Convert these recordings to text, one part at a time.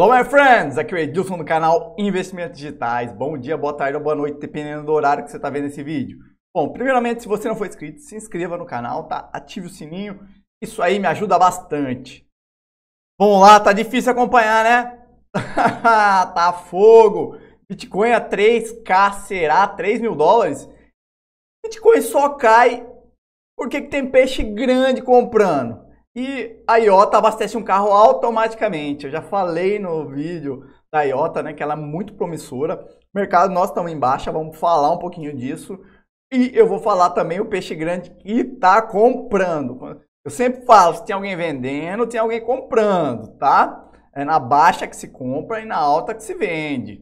Hello, my friends! Aqui é o Edilson do canal Investimentos Digitais. Bom dia, boa tarde ou boa noite, dependendo do horário que você está vendo esse vídeo. Bom, primeiramente, se você não for inscrito, se inscreva no canal, tá? Ative o sininho, isso aí me ajuda bastante. Vamos lá, tá difícil acompanhar, né? tá fogo! Bitcoin a 3K, será 3 mil dólares? Bitcoin só cai porque que tem peixe grande comprando. E a IOTA abastece um carro automaticamente. Eu já falei no vídeo da IOTA, né, que ela é muito promissora. O mercado nós estamos em baixa, vamos falar um pouquinho disso. E eu vou falar também o peixe grande que está comprando. Eu sempre falo, se tem alguém vendendo, tem alguém comprando, tá? É na baixa que se compra e na alta que se vende.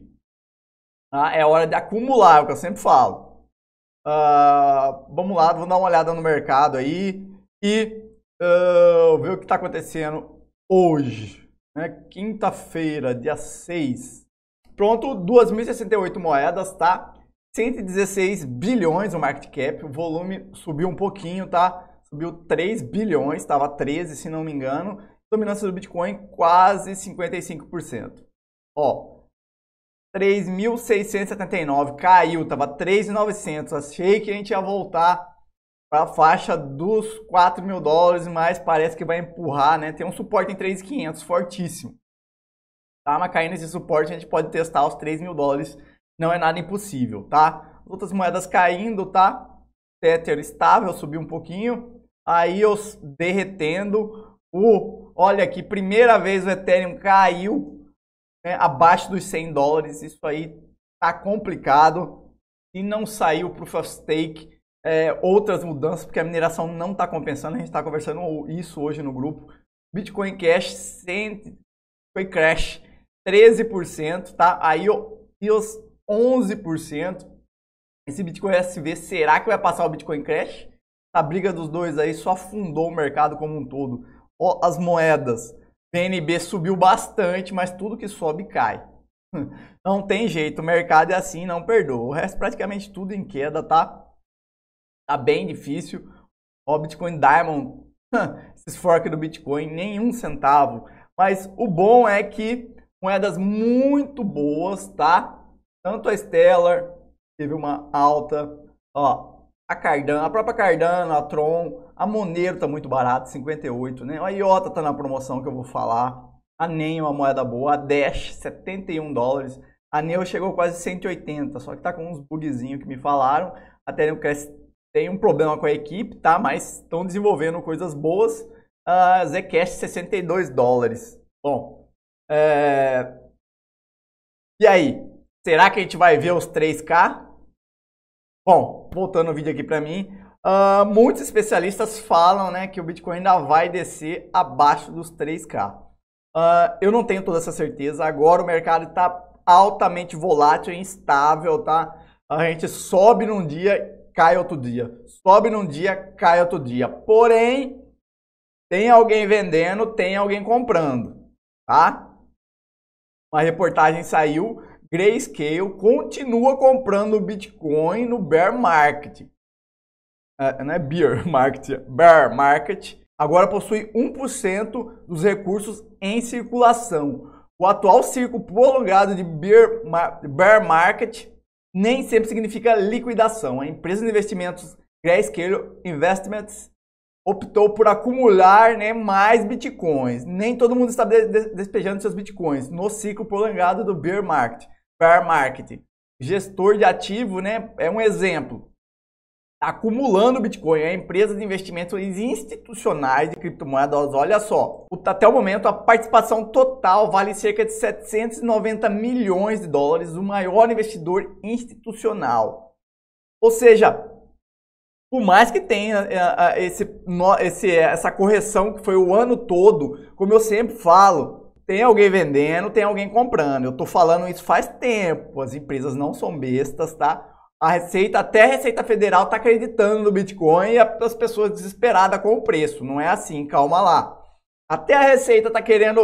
Tá? É hora de acumular, é o que eu sempre falo. Uh, vamos lá, vou dar uma olhada no mercado aí. E uh, então, ver o que está acontecendo hoje. Né? Quinta-feira, dia 6. Pronto, 2.068 moedas, tá? 116 bilhões o market cap, o volume subiu um pouquinho, tá? Subiu 3 bilhões, estava 13, se não me engano. Dominância do Bitcoin quase 55%. Ó, 3.679 caiu, estava 3.900. Achei que a gente ia voltar para a faixa dos 4 mil dólares, mas parece que vai empurrar, né? Tem um suporte em 3,500 fortíssimo. Tá? Mas caindo esse suporte, a gente pode testar os 3 mil dólares. Não é nada impossível, tá? Outras moedas caindo, tá? Tether estável, subiu um pouquinho. Aí eu derretendo. O, olha aqui, primeira vez o Ethereum caiu né, abaixo dos 100 dólares. Isso aí tá complicado. E não saiu o fast Stake é, outras mudanças, porque a mineração não está compensando. A gente está conversando isso hoje no grupo. Bitcoin Cash 100, foi crash 13%, tá? Aí os 11%. Esse Bitcoin SV, será que vai passar o Bitcoin Crash? A briga dos dois aí só afundou o mercado como um todo. Ó, as moedas. PNB subiu bastante, mas tudo que sobe cai. Não tem jeito, o mercado é assim, não perdoa. O resto praticamente tudo em queda, tá? tá bem difícil. O Bitcoin Diamond, esses fork do Bitcoin, nenhum centavo. Mas o bom é que moedas muito boas, tá? Tanto a Stellar teve uma alta, ó, a Cardano, a própria Cardano, a Tron, a Monero tá muito barato, 58, né? A Iota tá na promoção que eu vou falar. A NEM é uma moeda boa, a Dash 71 dólares. A NEO chegou quase 180, só que tá com uns bugzinhos que me falaram. A Ethereum cresce tem um problema com a equipe, tá? Mas estão desenvolvendo coisas boas. Uh, Zcash 62 dólares. Bom, é... e aí? Será que a gente vai ver os 3K? Bom, voltando o vídeo aqui para mim, uh, muitos especialistas falam né, que o Bitcoin ainda vai descer abaixo dos 3K. Uh, ah, eu não tenho toda essa certeza. Agora o mercado está altamente volátil e instável, tá? A gente sobe num dia cai outro dia. Sobe num dia, cai outro dia. Porém, tem alguém vendendo, tem alguém comprando, tá? Uma reportagem saiu, Grayscale continua comprando Bitcoin no bear market. É, não é Bear market, é bear market. Agora possui 1% dos recursos em circulação. O atual ciclo prolongado de bear, bear market nem sempre significa liquidação. A empresa de investimentos Grayscale Investments optou por acumular né, mais bitcoins. Nem todo mundo está despejando seus bitcoins no ciclo prolongado do bear market. Bear market. Gestor de ativo né, é um exemplo acumulando Bitcoin, é né? a empresa de investimentos institucionais de criptomoedas. Olha só, até o momento a participação total vale cerca de 790 milhões de dólares, o maior investidor institucional. Ou seja, por mais que tenha eh, eh, esse, esse, essa correção que foi o ano todo, como eu sempre falo, tem alguém vendendo, tem alguém comprando. Eu tô falando isso faz tempo. As empresas não são bestas, tá? A Receita, até a Receita Federal está acreditando no Bitcoin e as pessoas desesperadas com o preço. Não é assim, calma lá. Até a Receita está querendo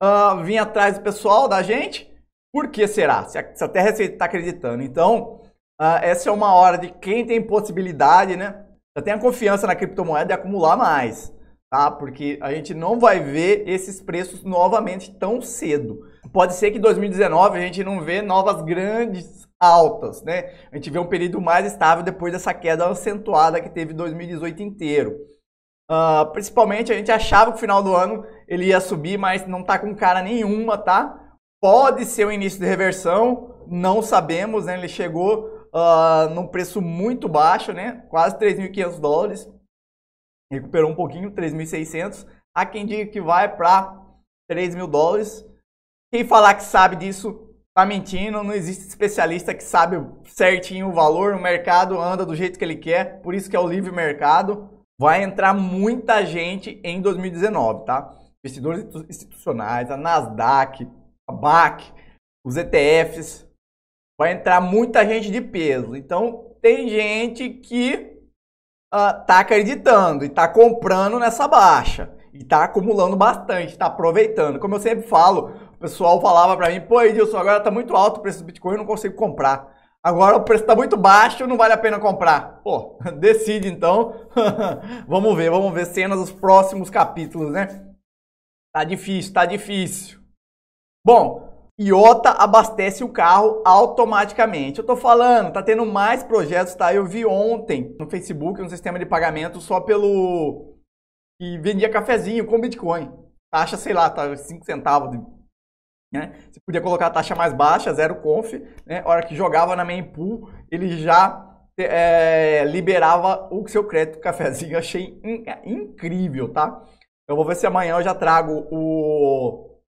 uh, vir atrás do pessoal, da gente. Por que será? Se, a, se até a Receita está acreditando. Então, uh, essa é uma hora de quem tem possibilidade, né? Já tenha confiança na criptomoeda e acumular mais, tá? Porque a gente não vai ver esses preços novamente tão cedo. Pode ser que em 2019 a gente não vê novas grandes altas, né? A gente vê um período mais estável depois dessa queda acentuada que teve 2018 inteiro. Uh, principalmente a gente achava que o final do ano ele ia subir, mas não tá com cara nenhuma, tá? Pode ser o início de reversão, não sabemos, né? Ele chegou uh, num preço muito baixo, né? Quase 3.500 dólares. Recuperou um pouquinho, 3.600. Há quem diga que vai para 3.000 dólares. Quem falar que sabe disso tá mentindo, não existe especialista que sabe certinho o valor, o mercado anda do jeito que ele quer, por isso que é o livre mercado. Vai entrar muita gente em 2019, tá? Investidores institucionais, a Nasdaq, a BAC, os ETFs, vai entrar muita gente de peso. Então, tem gente que uh, tá acreditando e tá comprando nessa baixa e tá acumulando bastante, tá aproveitando. Como eu sempre falo, pessoal falava para mim, pô, Edilson, agora tá muito alto o preço do Bitcoin, eu não consigo comprar. Agora o preço tá muito baixo, não vale a pena comprar. Pô, decide então. vamos ver, vamos ver cenas dos próximos capítulos, né? Tá difícil, tá difícil. Bom, Iota abastece o carro automaticamente. Eu tô falando, tá tendo mais projetos, tá? Eu vi ontem no Facebook um sistema de pagamento só pelo. que vendia cafezinho com Bitcoin. Taxa, sei lá, tá 5 centavos de né? Você podia colocar a taxa mais baixa, zero conf, né? a hora que jogava na main pool, ele já é, liberava o seu crédito cafezinho. Achei in, é, incrível, tá? Eu vou ver se amanhã eu já trago o,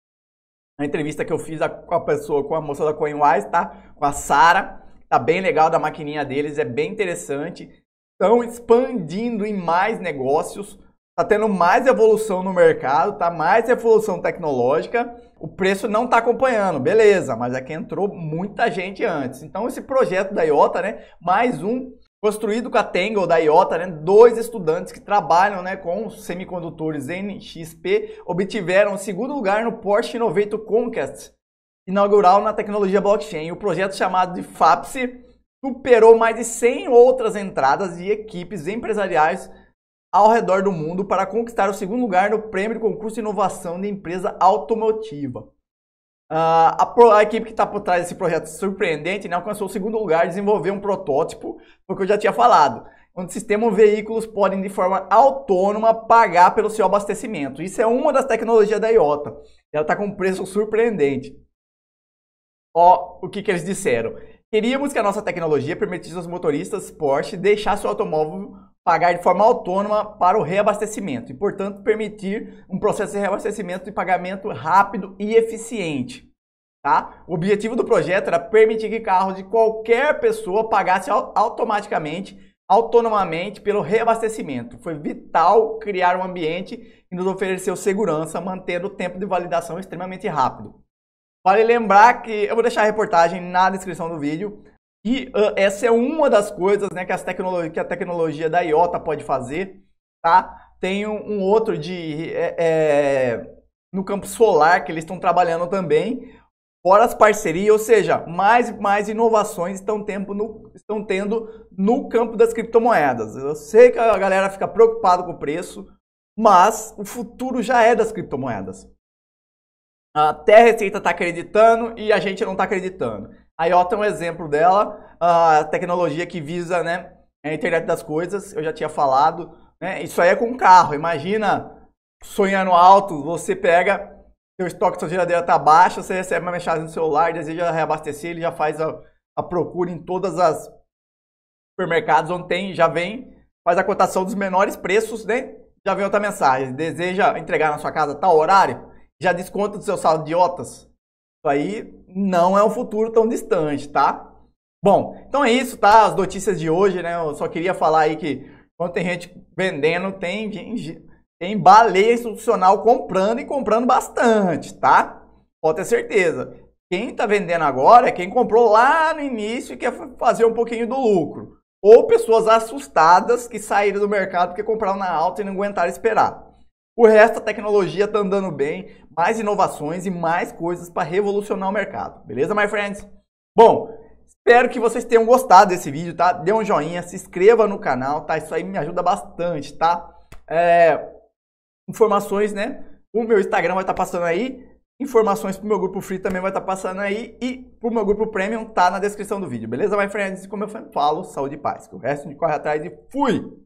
a entrevista que eu fiz com a pessoa, com a moça da CoinWise, tá? Com a Sara. Tá bem legal da maquininha deles, é bem interessante. Estão expandindo em mais negócios, tá tendo mais evolução no mercado, tá mais evolução tecnológica, o preço não tá acompanhando, beleza, mas aqui é entrou muita gente antes. Então esse projeto da IOTA, né, mais um construído com a Tangle da IOTA, né, dois estudantes que trabalham, né, com semicondutores NXP, obtiveram o segundo lugar no Porsche Innovator Conquest inaugural na tecnologia blockchain. O projeto chamado de FAPSE superou mais de 100 outras entradas de equipes empresariais ao redor do mundo para conquistar o segundo lugar no Prêmio de Concurso de Inovação de Empresa Automotiva. Uh, a, pro, a, equipe que está por trás desse projeto surpreendente né, alcançou o segundo lugar e desenvolveu um protótipo, porque eu já tinha falado, onde sistema veículos podem de forma autônoma pagar pelo seu abastecimento. Isso é uma das tecnologias da IOTA. Ela está com um preço surpreendente. Ó, o que, que eles disseram. Queríamos que a nossa tecnologia permitisse aos motoristas Porsche deixar seu automóvel pagar de forma autônoma para o reabastecimento e, portanto, permitir um processo de reabastecimento e pagamento rápido e eficiente. Tá? O objetivo do projeto era permitir que carros de qualquer pessoa pagasse automaticamente, autonomamente pelo reabastecimento. Foi vital criar um ambiente que nos ofereceu segurança, mantendo o tempo de validação extremamente rápido. Vale lembrar que eu vou deixar a reportagem na descrição do vídeo. E uh, essa é uma das coisas né, que, tecnolog que a tecnologia da IOTA pode fazer. Tá? Tem um, um outro de é, é, no campo solar que eles estão trabalhando também, fora as parcerias, ou seja, mais e mais inovações estão, no, estão tendo no campo das criptomoedas. Eu sei que a galera fica preocupada com o preço, mas o futuro já é das criptomoedas. Até a Receita está acreditando e a gente não está acreditando. A IOTA é um exemplo dela, a tecnologia que visa né, a internet das coisas, eu já tinha falado. Né? Isso aí é com carro, imagina sonhando alto, você pega, seu estoque da sua geladeira está baixo, você recebe uma mensagem no celular, deseja reabastecer, ele já faz a, a procura em todas as supermercados onde tem, já vem, faz a cotação dos menores preços, né? Já vem outra mensagem, deseja entregar na sua casa tal horário, já desconta do seu saldo de IOTAs, aí não é um futuro tão distante, tá? Bom, então é isso, tá? As notícias de hoje, né? Eu só queria falar aí que quando tem gente vendendo, tem, tem baleia institucional comprando e comprando bastante, tá? Pode ter certeza. Quem está vendendo agora é quem comprou lá no início e quer fazer um pouquinho do lucro. Ou pessoas assustadas que saíram do mercado porque compraram na alta e não aguentaram esperar. O resto, a tecnologia está andando bem, mais inovações e mais coisas para revolucionar o mercado. Beleza, my friends? Bom, espero que vocês tenham gostado desse vídeo, tá? Dê um joinha, se inscreva no canal, tá? Isso aí me ajuda bastante, tá? É, informações, né? O meu Instagram vai estar tá passando aí, informações pro meu grupo free também vai estar tá passando aí e pro meu grupo premium tá na descrição do vídeo, beleza, my friends? Como eu falo, saúde e paz, que o resto a gente corre atrás e fui!